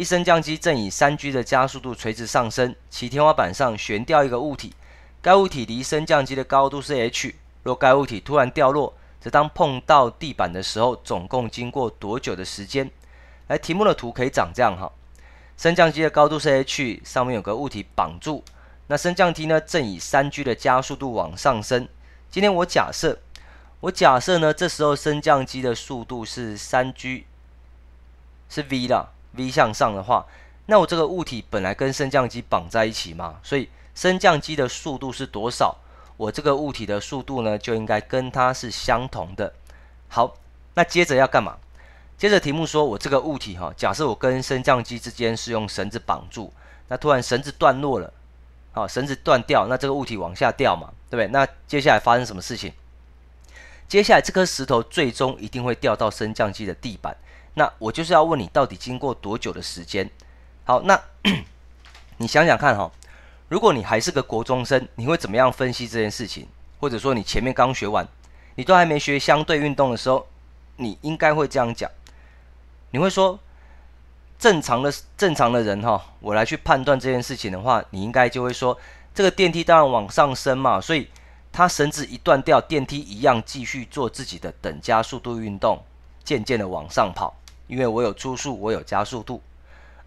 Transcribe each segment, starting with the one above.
一升降机正以三 g 的加速度垂直上升，其天花板上悬吊一个物体，该物体离升降机的高度是 h。若该物体突然掉落，则当碰到地板的时候，总共经过多久的时间？来，题目的图可以长这样哈。升降机的高度是 h，上面有个物体绑住。那升降机呢，正以三 g 的加速度往上升。今天我假设，我假设呢，这时候升降机的速度是三 g，是 v 的。v 向上的话，那我这个物体本来跟升降机绑在一起嘛，所以升降机的速度是多少，我这个物体的速度呢就应该跟它是相同的。好，那接着要干嘛？接着题目说我这个物体哈，假设我跟升降机之间是用绳子绑住，那突然绳子断落了，好，绳子断掉，那这个物体往下掉嘛，对不对？那接下来发生什么事情？接下来这颗石头最终一定会掉到升降机的地板。那我就是要问你，到底经过多久的时间？好，那 你想想看哈，如果你还是个国中生，你会怎么样分析这件事情？或者说你前面刚学完，你都还没学相对运动的时候，你应该会这样讲，你会说，正常的正常的人哈，我来去判断这件事情的话，你应该就会说，这个电梯当然往上升嘛，所以它绳子一断掉，电梯一样继续做自己的等加速度运动，渐渐的往上跑。因为我有初速，我有加速度，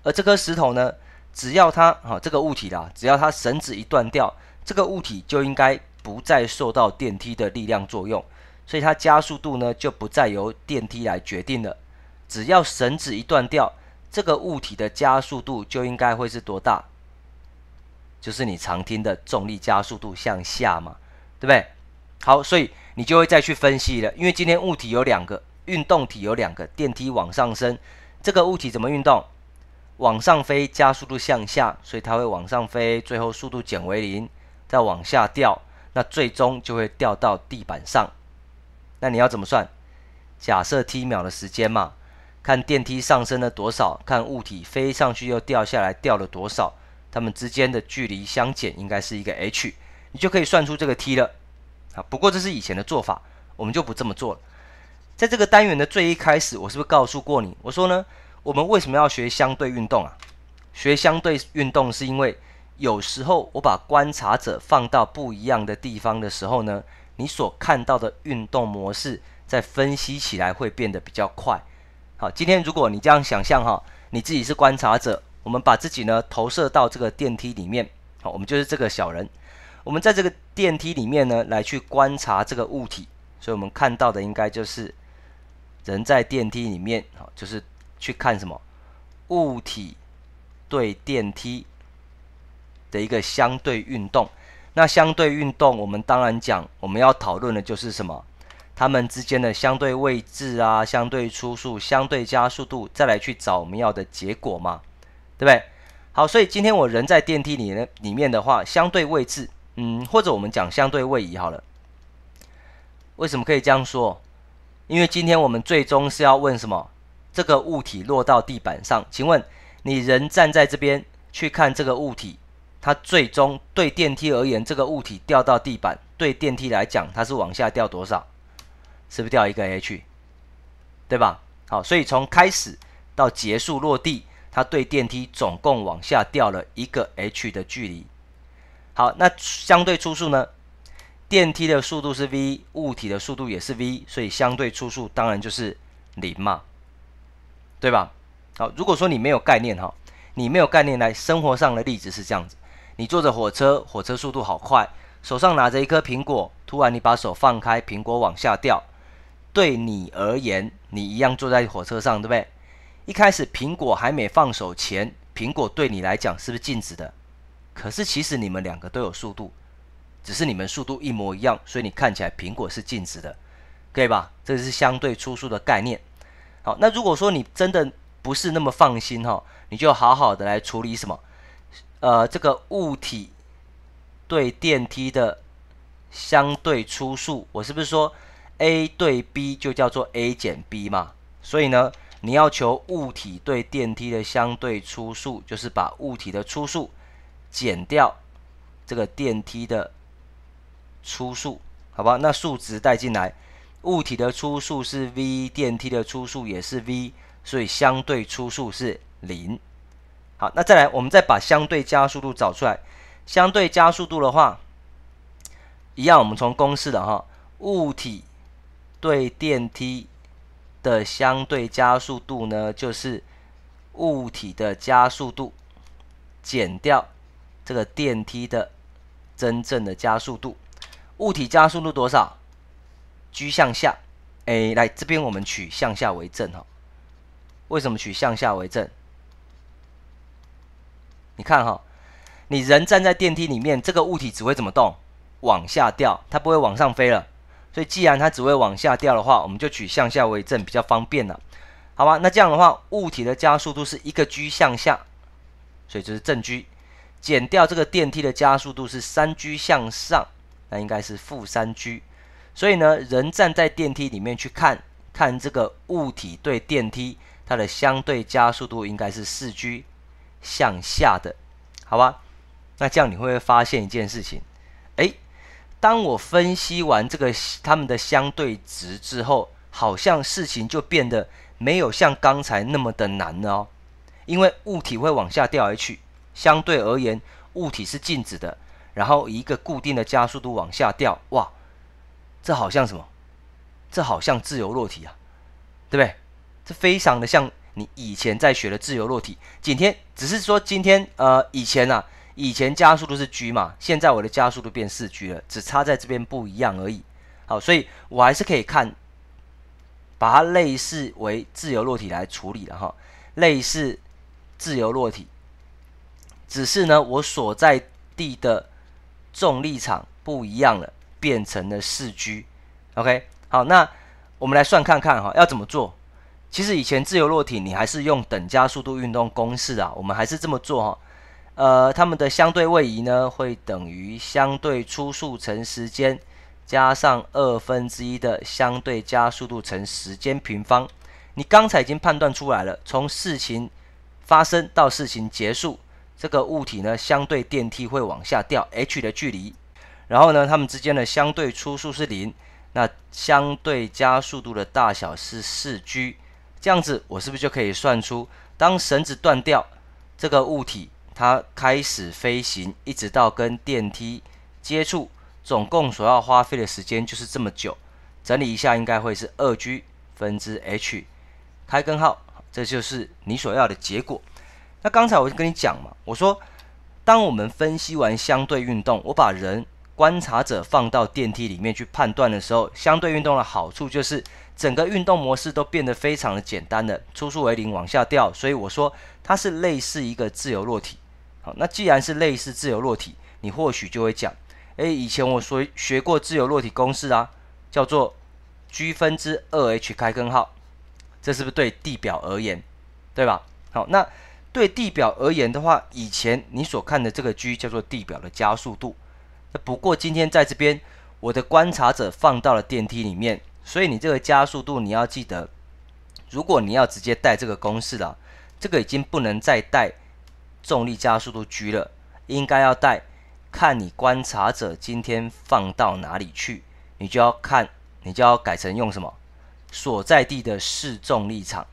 而这颗石头呢，只要它啊这个物体啦，只要它绳子一断掉，这个物体就应该不再受到电梯的力量作用，所以它加速度呢就不再由电梯来决定了。只要绳子一断掉，这个物体的加速度就应该会是多大？就是你常听的重力加速度向下嘛，对不对？好，所以你就会再去分析了，因为今天物体有两个。运动体有两个电梯往上升，这个物体怎么运动？往上飞，加速度向下，所以它会往上飞，最后速度减为零，再往下掉，那最终就会掉到地板上。那你要怎么算？假设 t 秒的时间嘛，看电梯上升了多少，看物体飞上去又掉下来掉了多少，它们之间的距离相减，应该是一个 h，你就可以算出这个 t 了。啊，不过这是以前的做法，我们就不这么做了。在这个单元的最一开始，我是不是告诉过你？我说呢，我们为什么要学相对运动啊？学相对运动是因为有时候我把观察者放到不一样的地方的时候呢，你所看到的运动模式在分析起来会变得比较快。好，今天如果你这样想象哈，你自己是观察者，我们把自己呢投射到这个电梯里面，好，我们就是这个小人，我们在这个电梯里面呢来去观察这个物体，所以我们看到的应该就是。人在电梯里面，好，就是去看什么物体对电梯的一个相对运动。那相对运动，我们当然讲我们要讨论的就是什么？他们之间的相对位置啊，相对初速、相对加速度，再来去找我们要的结果嘛，对不对？好，所以今天我人在电梯里呢，里面的话，相对位置，嗯，或者我们讲相对位移好了。为什么可以这样说？因为今天我们最终是要问什么？这个物体落到地板上，请问你人站在这边去看这个物体，它最终对电梯而言，这个物体掉到地板，对电梯来讲，它是往下掉多少？是不是掉一个 h？对吧？好，所以从开始到结束落地，它对电梯总共往下掉了一个 h 的距离。好，那相对初速呢？电梯的速度是 v，物体的速度也是 v，所以相对初速当然就是零嘛，对吧？好，如果说你没有概念哈，你没有概念来生活上的例子是这样子，你坐着火车，火车速度好快，手上拿着一颗苹果，突然你把手放开，苹果往下掉，对你而言，你一样坐在火车上，对不对？一开始苹果还没放手前，苹果对你来讲是不是静止的？可是其实你们两个都有速度。只是你们速度一模一样，所以你看起来苹果是静止的，可以吧？这是相对初速的概念。好，那如果说你真的不是那么放心哈，你就好好的来处理什么？呃，这个物体对电梯的相对初速，我是不是说 A 对 B 就叫做 A 减 B 嘛？所以呢，你要求物体对电梯的相对初速，就是把物体的初速减掉这个电梯的。初速，好吧，那数值带进来，物体的初速是 v，电梯的初速也是 v，所以相对初速是零。好，那再来，我们再把相对加速度找出来。相对加速度的话，一样，我们从公式的哈，物体对电梯的相对加速度呢，就是物体的加速度减掉这个电梯的真正的加速度。物体加速度多少？g 向下，哎，来这边我们取向下为正哈。为什么取向下为正？你看哈，你人站在电梯里面，这个物体只会怎么动？往下掉，它不会往上飞了。所以既然它只会往下掉的话，我们就取向下为正比较方便了，好吧？那这样的话，物体的加速度是一个 g 向下，所以就是正 g 减掉这个电梯的加速度是三 g 向上。那应该是负三 g，所以呢，人站在电梯里面去看看这个物体对电梯它的相对加速度应该是四 g 向下的，好吧？那这样你会不会发现一件事情？哎，当我分析完这个它们的相对值之后，好像事情就变得没有像刚才那么的难了，哦，因为物体会往下掉去，相对而言，物体是静止的。然后一个固定的加速度往下掉，哇，这好像什么？这好像自由落体啊，对不对？这非常的像你以前在学的自由落体。今天只是说今天呃，以前啊，以前加速度是 g 嘛，现在我的加速度变四 g 了，只差在这边不一样而已。好，所以我还是可以看，把它类似为自由落体来处理的哈，类似自由落体，只是呢，我所在地的。重力场不一样了，变成了四 g。OK，好，那我们来算看看哈，要怎么做？其实以前自由落体你还是用等加速度运动公式啊，我们还是这么做哈。呃，他们的相对位移呢，会等于相对初速乘时间，加上二分之一的相对加速度乘时间平方。你刚才已经判断出来了，从事情发生到事情结束。这个物体呢，相对电梯会往下掉 h 的距离，然后呢，它们之间的相对初速是零，那相对加速度的大小是四 g，这样子我是不是就可以算出，当绳子断掉，这个物体它开始飞行，一直到跟电梯接触，总共所要花费的时间就是这么久，整理一下应该会是二 g 分之 h 开根号，这就是你所要的结果。那刚才我就跟你讲嘛，我说，当我们分析完相对运动，我把人观察者放到电梯里面去判断的时候，相对运动的好处就是整个运动模式都变得非常的简单了，初速为零往下掉，所以我说它是类似一个自由落体。好，那既然是类似自由落体，你或许就会讲，诶，以前我说学过自由落体公式啊，叫做 g 分之二 h 开根号，这是不是对地表而言，对吧？好，那。对地表而言的话，以前你所看的这个 g 叫做地表的加速度。那不过今天在这边，我的观察者放到了电梯里面，所以你这个加速度你要记得，如果你要直接带这个公式了，这个已经不能再带重力加速度 g 了，应该要带，看你观察者今天放到哪里去，你就要看，你就要改成用什么所在地的视重力场。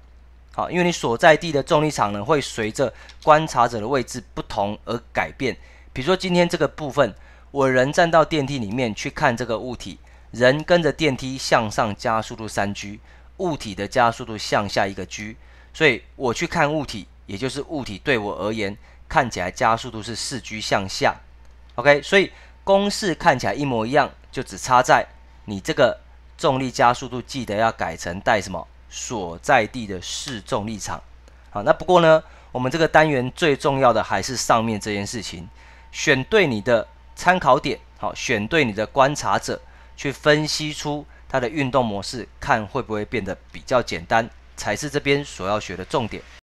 啊，因为你所在地的重力场呢，会随着观察者的位置不同而改变。比如说今天这个部分，我人站到电梯里面去看这个物体，人跟着电梯向上加速度三 g，物体的加速度向下一个 g，所以我去看物体，也就是物体对我而言看起来加速度是四 g 向下。OK，所以公式看起来一模一样，就只差在你这个重力加速度，记得要改成带什么。所在地的示重立场，好，那不过呢，我们这个单元最重要的还是上面这件事情，选对你的参考点，好，选对你的观察者，去分析出它的运动模式，看会不会变得比较简单，才是这边所要学的重点。